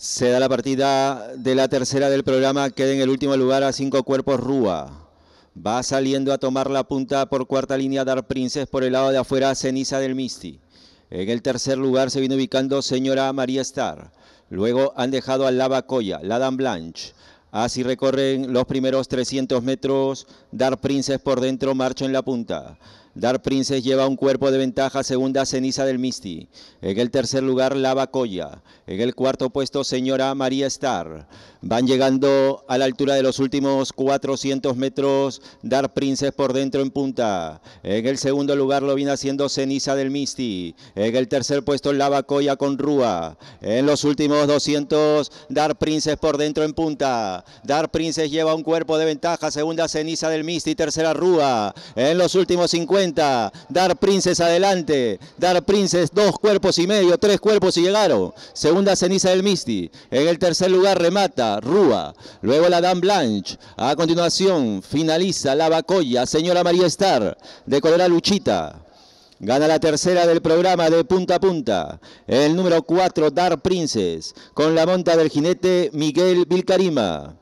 Se da la partida de la tercera del programa, queda en el último lugar a cinco cuerpos Rúa. Va saliendo a tomar la punta por cuarta línea Dar Princes por el lado de afuera, Ceniza del Misti. En el tercer lugar se viene ubicando señora María Star. Luego han dejado a Lava Coya, Ladan Blanche. Así recorren los primeros 300 metros. Dar Princes por dentro, marcha en la punta. Dar Princess lleva un cuerpo de ventaja, segunda ceniza del Misty. En el tercer lugar, Lava Coya. En el cuarto puesto, señora María Star. Van llegando a la altura de los últimos 400 metros, Dar Princess por dentro en punta. En el segundo lugar lo viene haciendo Ceniza del Misty. En el tercer puesto, Lava Coya con Rúa. En los últimos 200, Dar Princess por dentro en punta. Dar Princess lleva un cuerpo de ventaja, segunda Ceniza del Misti, tercera Rúa. En los últimos 50, Dar Princes adelante. Dar Princes dos cuerpos y medio, tres cuerpos y llegaron. Segunda ceniza del Misty. En el tercer lugar remata Rúa. Luego la Dan Blanche. A continuación finaliza la Bacolla, Señora María Star de color Luchita. Gana la tercera del programa de punta a punta. El número cuatro Dar Princes, con la monta del jinete Miguel Vilcarima.